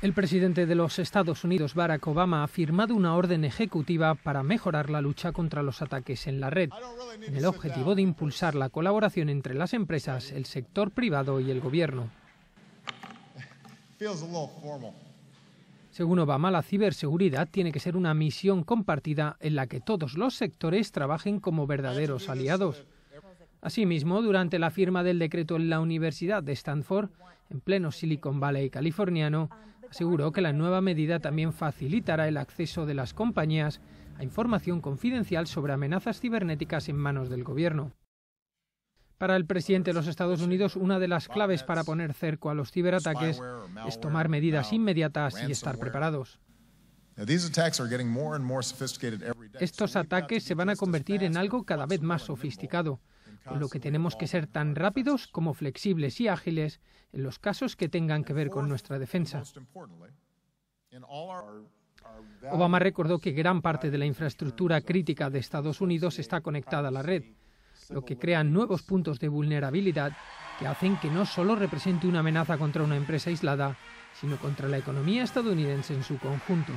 El presidente de los Estados Unidos, Barack Obama, ha firmado una orden ejecutiva para mejorar la lucha contra los ataques en la red, en el objetivo de impulsar la colaboración entre las empresas, el sector privado y el gobierno. Según Obama, la ciberseguridad tiene que ser una misión compartida en la que todos los sectores trabajen como verdaderos aliados. Asimismo, durante la firma del decreto en la Universidad de Stanford, en pleno Silicon Valley californiano, aseguró que la nueva medida también facilitará el acceso de las compañías a información confidencial sobre amenazas cibernéticas en manos del gobierno. Para el presidente de los Estados Unidos, una de las claves para poner cerco a los ciberataques es tomar medidas inmediatas y estar preparados. Estos ataques se van a convertir en algo cada vez más sofisticado, con lo que tenemos que ser tan rápidos como flexibles y ágiles en los casos que tengan que ver con nuestra defensa. Obama recordó que gran parte de la infraestructura crítica de Estados Unidos está conectada a la red, lo que crea nuevos puntos de vulnerabilidad que hacen que no solo represente una amenaza contra una empresa aislada, sino contra la economía estadounidense en su conjunto.